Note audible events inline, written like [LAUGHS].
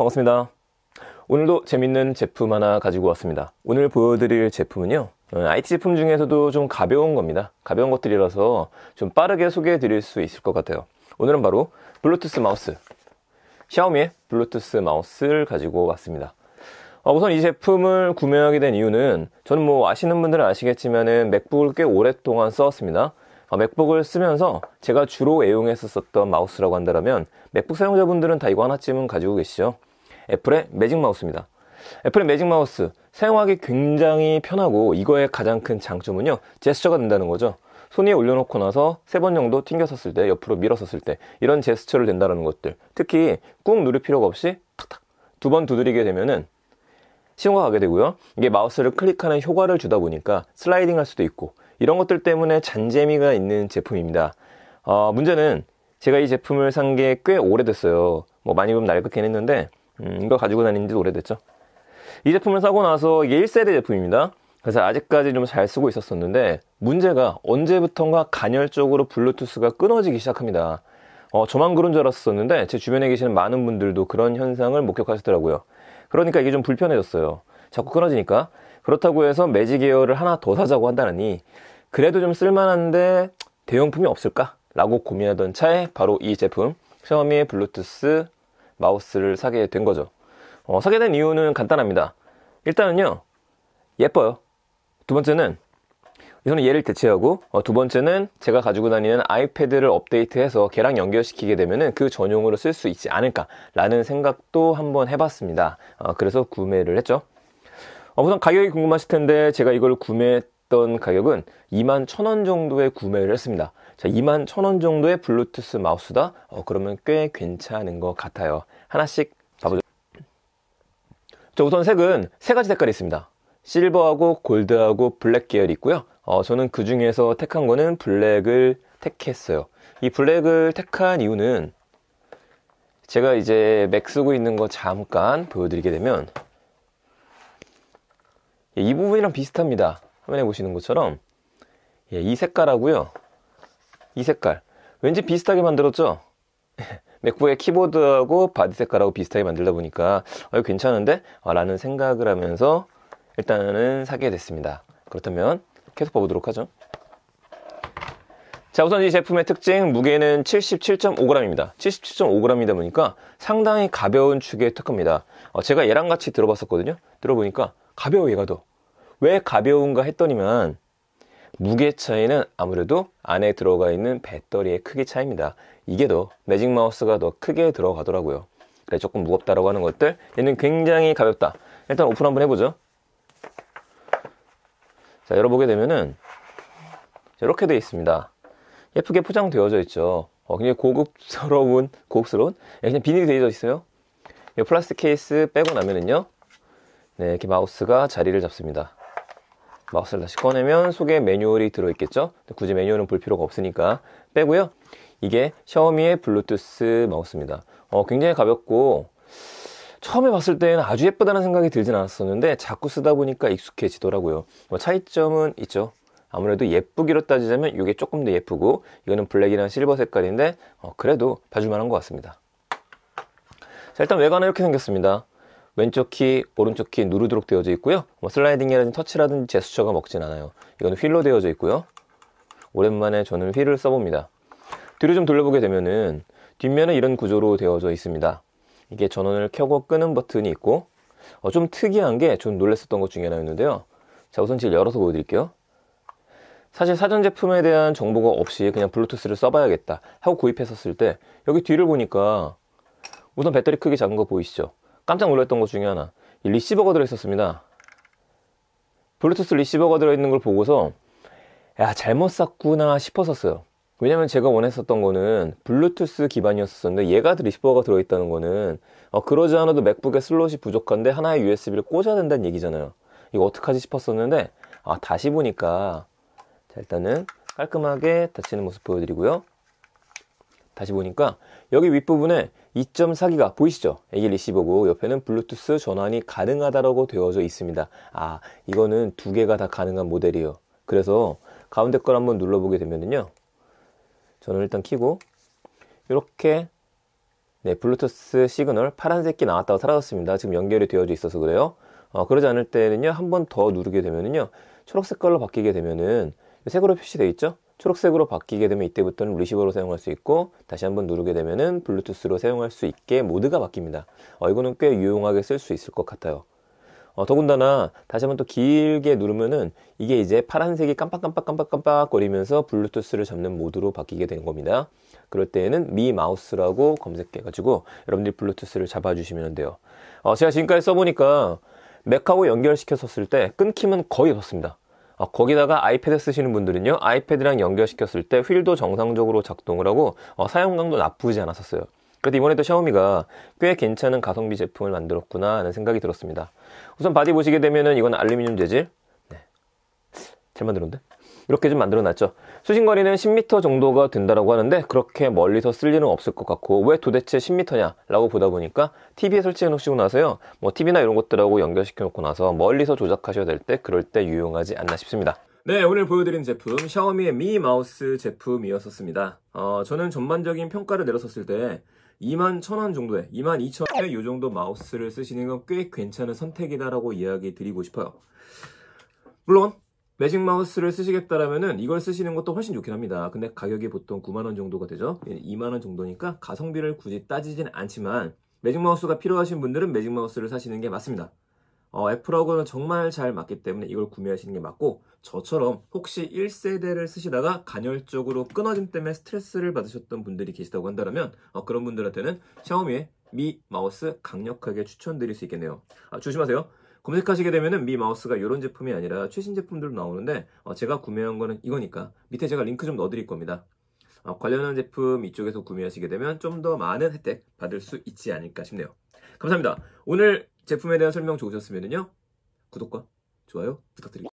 반갑습니다. 오늘도 재밌는 제품 하나 가지고 왔습니다. 오늘 보여드릴 제품은요. IT 제품 중에서도 좀 가벼운 겁니다. 가벼운 것들이라서 좀 빠르게 소개해 드릴 수 있을 것 같아요. 오늘은 바로 블루투스 마우스. 샤오미의 블루투스 마우스를 가지고 왔습니다. 어, 우선 이 제품을 구매하게 된 이유는 저는 뭐 아시는 분들은 아시겠지만은 맥북을 꽤 오랫동안 써왔습니다. 어, 맥북을 쓰면서 제가 주로 애용했었던 마우스라고 한다면 맥북 사용자분들은 다 이거 하나쯤은 가지고 계시죠. 애플의 매직 마우스입니다. 애플의 매직 마우스 사용하기 굉장히 편하고 이거의 가장 큰 장점은요 제스처가 된다는 거죠. 손 위에 올려놓고 나서 세 번 정도 튕겨 썼을 때 옆으로 밀어 썼을 때 이런 제스처를 된다는 것들 특히 꾹 누를 필요가 없이 탁탁 두 번 두드리게 되면은 시험과 가게 되고요. 이게 마우스를 클릭하는 효과를 주다 보니까 슬라이딩 할 수도 있고 이런 것들 때문에 잔재미가 있는 제품입니다. 어, 문제는 제가 이 제품을 산 게 꽤 오래됐어요. 뭐 많이 보면 낡긴 했는데 음, 이거 가지고 다닌 지도 오래됐죠. 이 제품을 사고 나서 이게 1세대 제품입니다. 그래서 아직까지 좀 잘 쓰고 있었었는데 문제가 언제부턴가 간헐적으로 블루투스가 끊어지기 시작합니다. 어, 저만 그런 줄 알았었는데 제 주변에 계시는 많은 분들도 그런 현상을 목격하셨더라고요 그러니까 이게 좀 불편해졌어요. 자꾸 끊어지니까. 그렇다고 해서 매직 에어를 하나 더 사자고 한다니 그래도 좀 쓸만한데 대용품이 없을까? 라고 고민하던 차에 바로 이 제품 샤오미의 블루투스 마우스를 사게 된 거죠. 어, 사게 된 이유는 간단합니다. 일단은요, 예뻐요. 두 번째는 우선 얘를 대체하고 어, 두 번째는 제가 가지고 다니는 아이패드를 업데이트해서 걔랑 연결시키게 되면은 그 전용으로 쓸 수 있지 않을까라는 생각도 한번 해봤습니다. 어, 그래서 구매를 했죠. 어, 우선 가격이 궁금하실 텐데 제가 이걸 구매했던 가격은 2 1 0 0 0원 정도에 구매를 했습니다. 자, 2만 1,000원 정도의 블루투스 마우스다? 어, 그러면 꽤 괜찮은 것 같아요. 하나씩 봐보죠. 자, 우선 색은 세 가지 색깔이 있습니다. 실버하고 골드하고 블랙 계열이 있고요. 어, 저는 그 중에서 택한 거는 블랙을 택했어요. 이 블랙을 택한 이유는 제가 이제 맥 쓰고 있는 거 잠깐 보여드리게 되면 예, 이 부분이랑 비슷합니다. 화면에 보시는 것처럼 예, 이 색깔하고요. 이 색깔. 왠지 비슷하게 만들었죠? [LAUGHS] 맥북의 키보드하고 바디 색깔하고 비슷하게 만들다 보니까 어, 괜찮은데? 아, 라는 생각을 하면서 일단은 사게 됐습니다. 그렇다면 계속 봐보도록 하죠. 자 우선 이 제품의 특징 무게는 77.5g입니다. 77.5g이다 보니까 상당히 가벼운 축에 특합니다. 어, 제가 얘랑 같이 들어봤었거든요. 들어보니까 가벼워 얘가 더. 왜 가벼운가 했더니만 무게 차이는 아무래도 안에 들어가 있는 배터리의 크기 차이입니다. 이게 더 매직 마우스가 더 크게 들어가더라고요. 그래 조금 무겁다라고 하는 것들 얘는 굉장히 가볍다. 일단 오픈 한번 해보죠. 자 열어보게 되면은 이렇게 되어 있습니다. 예쁘게 포장되어져 있죠. 어, 굉장히 고급스러운 고급스러운 예, 그냥 비닐이 되어 져 있어요. 이 플라스틱 케이스 빼고 나면은요. 네, 이렇게 마우스가 자리를 잡습니다. 마우스를 다시 꺼내면 속에 매뉴얼이 들어있겠죠? 굳이 매뉴얼은 볼 필요가 없으니까 빼고요. 이게 샤오미의 블루투스 마우스입니다. 어, 굉장히 가볍고 처음에 봤을 때는 아주 예쁘다는 생각이 들진 않았었는데 자꾸 쓰다 보니까 익숙해지더라고요. 뭐 차이점은 있죠. 아무래도 예쁘기로 따지자면 이게 조금 더 예쁘고 이거는 블랙이랑 실버 색깔인데 어, 그래도 봐줄만한 것 같습니다. 자, 일단 외관은 이렇게 생겼습니다. 왼쪽 키, 오른쪽 키 누르도록 되어져 있고요. 뭐 슬라이딩이라든지 터치라든지 제스처가 먹진 않아요. 이건 휠로 되어져 있고요. 오랜만에 저는 휠을 써봅니다. 뒤로 좀 돌려보게 되면은 뒷면은 이런 구조로 되어져 있습니다. 이게 전원을 켜고 끄는 버튼이 있고 어, 좀 특이한 게 좀 놀랐었던 것 중에 하나였는데요. 자 우선 지금 열어서 보여드릴게요. 사실 사전 제품에 대한 정보가 없이 그냥 블루투스를 써봐야겠다 하고 구입했었을 때 여기 뒤를 보니까 우선 배터리 크기 작은 거 보이시죠? 깜짝 놀랐던 것 중에 하나 이 리시버가 들어있었습니다 블루투스 리시버가 들어있는 걸 보고서 야 잘못 샀구나 싶었었어요 왜냐면 제가 원했었던 거는 블루투스 기반이었었는데 얘가 리시버가 들어있다는 거는 어, 그러지 않아도 맥북에 슬롯이 부족한데 하나의 USB를 꽂아야 된다는 얘기잖아요 이거 어떡하지 싶었었는데 아 다시 보니까 자 일단은 깔끔하게 닫히는 모습 보여드리고요 다시 보니까 여기 윗부분에 2.4기가 보이시죠? 애기 리시버고 옆에는 블루투스 전환이 가능하다라고 되어져 있습니다. 아, 이거는 두 개가 다 가능한 모델이에요. 그래서 가운데 걸 한번 눌러보게 되면은요. 저는 일단 키고 이렇게 네, 블루투스 시그널 파란색 기 나왔다고 사라졌습니다. 지금 연결이 되어져 있어서 그래요. 어, 그러지 않을 때는요. 한 번 더 누르게 되면은요. 초록색 걸로 바뀌게 되면은 색으로 표시되어 있죠? 초록색으로 바뀌게 되면 이때부터는 리시버로 사용할 수 있고 다시 한번 누르게 되면은 블루투스로 사용할 수 있게 모드가 바뀝니다. 어, 이거는 꽤 유용하게 쓸 수 있을 것 같아요. 어, 더군다나 다시 한번 또 길게 누르면은 이게 이제 파란색이 깜빡깜빡깜빡깜빡 거리면서 블루투스를 잡는 모드로 바뀌게 된 겁니다. 그럴 때에는 미 마우스라고 검색해가지고 여러분들이 블루투스를 잡아주시면 돼요. 어, 제가 지금까지 써보니까 맥하고 연결시켜서 쓸때 끊김은 거의 없습니다 어, 거기다가 아이패드 쓰시는 분들은요 아이패드랑 연결시켰을 때 휠도 정상적으로 작동을 하고 어, 사용감도 나쁘지 않았었어요 그런데 이번에 또 샤오미가 꽤 괜찮은 가성비 제품을 만들었구나 하는 생각이 들었습니다 우선 바디 보시게 되면은 이건 알루미늄 재질 네. 잘 만들었는데 이렇게 좀 만들어놨죠. 수신거리는 10m 정도가 된다라고 하는데 그렇게 멀리서 쓸 일은 없을 것 같고 왜 도대체 10m냐라고 보다 보니까 TV에 설치해 놓으시고 나서요. 뭐 TV나 이런 것들하고 연결시켜 놓고 나서 멀리서 조작하셔야 될 때 그럴 때 유용하지 않나 싶습니다. 네, 오늘 보여드린 제품 샤오미의 미 마우스 제품이었었습니다. 어, 저는 전반적인 평가를 내렸었을 때 21,000원 정도에 22,000원에 이 정도 마우스를 쓰시는 건 꽤 괜찮은 선택이다라고 이야기 드리고 싶어요. 물론 매직 마우스를 쓰시겠다라면은 이걸 쓰시는 것도 훨씬 좋긴 합니다. 근데 가격이 보통 9만원 정도가 되죠. 2만원 예, 정도니까 가성비를 굳이 따지진 않지만 매직 마우스가 필요하신 분들은 매직 마우스를 사시는 게 맞습니다. 어, 애플하고는 정말 잘 맞기 때문에 이걸 구매하시는 게 맞고 저처럼 혹시 1세대를 쓰시다가 간헐적으로 끊어짐 때문에 스트레스를 받으셨던 분들이 계시다고 한다면 어, 그런 분들한테는 샤오미의 미 마우스 강력하게 추천드릴 수 있겠네요. 아, 조심하세요. 검색하시게 되면은 미 마우스가 이런 제품이 아니라 최신 제품들로 나오는데 어, 제가 구매한 거는 이거니까 밑에 제가 링크 좀 넣어드릴 겁니다. 어, 관련한 제품 이쪽에서 구매하시게 되면 좀 더 많은 혜택 받을 수 있지 않을까 싶네요. 감사합니다. 오늘 제품에 대한 설명 좋으셨으면요 구독과 좋아요 부탁드립니다.